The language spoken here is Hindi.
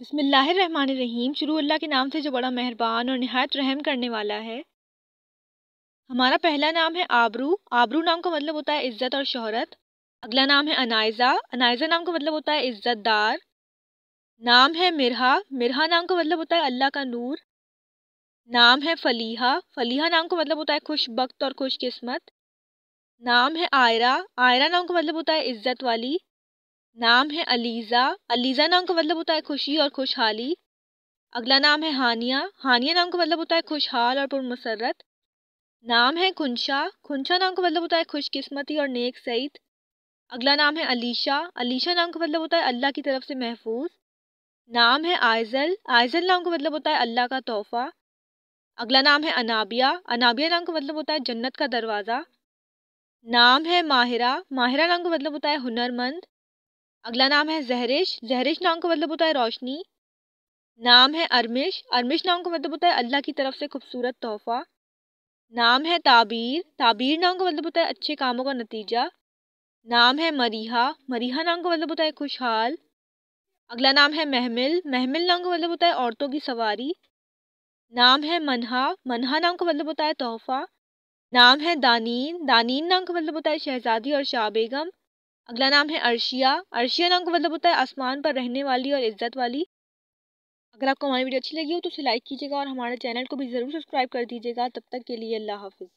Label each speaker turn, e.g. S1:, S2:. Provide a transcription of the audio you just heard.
S1: बसमीम शुरू अल्लाह के नाम से जो बड़ा मेहरबान और नहायत रहम करने वाला है हमारा पहला नाम है आबरू आबरू नाम का मतलब होता है इज़्ज़त और शहरत अगला नाम है अनायज़ा अनायज़ा नाम का मतलब होता है इज़्ज़तदार नाम है मिरहा मिरहा नाम का मतलब होता है अल्लाह का नूर नाम है फलीहा फलीहा नाम का मतलब होता है खुश बख्त और ख़ुशकस्मत नाम है आयरा आयरा नाम का मतलब होता है इज़्ज़त वाली नाम है अलीज़ा अलीज़ा नाम का मतलब होता है खुशी और खुशहाली अगला नाम है हानिया हानिया नाम का मतलब होता है खुशहाल और पुरमसरत नाम है खुनशा खुनशा नाम का मतलब होता है खुशकिस्मती और नेक सईद अगला नाम है अलीशा अलीशा नाम का मतलब होता है अल्लाह की तरफ से महफूज नाम है आयजल आयजल नाम का मतलब होता है अल्लाह का तोहफ़ा अगला नाम है अनाबिया अनाबिया नाम का मतलब होता है जन्नत का दरवाज़ा नाम है माहिरा माहिरा नाम का मतलब होता है हुनरमंद अगला नाम है जहरिश जहरिश नाम का मतलब होता है रोशनी नाम है अरमिश अरमिश नाम का मतलब होता है अल्लाह की तरफ से खूबसूरत तोहफ़ा नाम है ताबीर ताबीर नाम का मतलब होता है अच्छे कामों का नतीजा नाम है मरीहा मरीहा नाम का मतलब होता है खुशहाल अगला नाम है महमिल महमिल नाम का मतलब होता है औरतों की सवारी नाम है मनहा मनहा नाम का मतलब होता है तोहफ़ा नाम है दानीन दानीन नाम का मतलब होता है शहजादी और शाह बेगम अगला नाम है अर्शिया अर्शिया नाम का मतलब होता है आसमान पर रहने वाली और इज्जत वाली अगर आपको हमारी वीडियो अच्छी लगी हो तो उसे लाइक कीजिएगा और हमारे चैनल को भी ज़रूर सब्सक्राइब कर दीजिएगा तब तक के लिए अल्लाह हाफिज़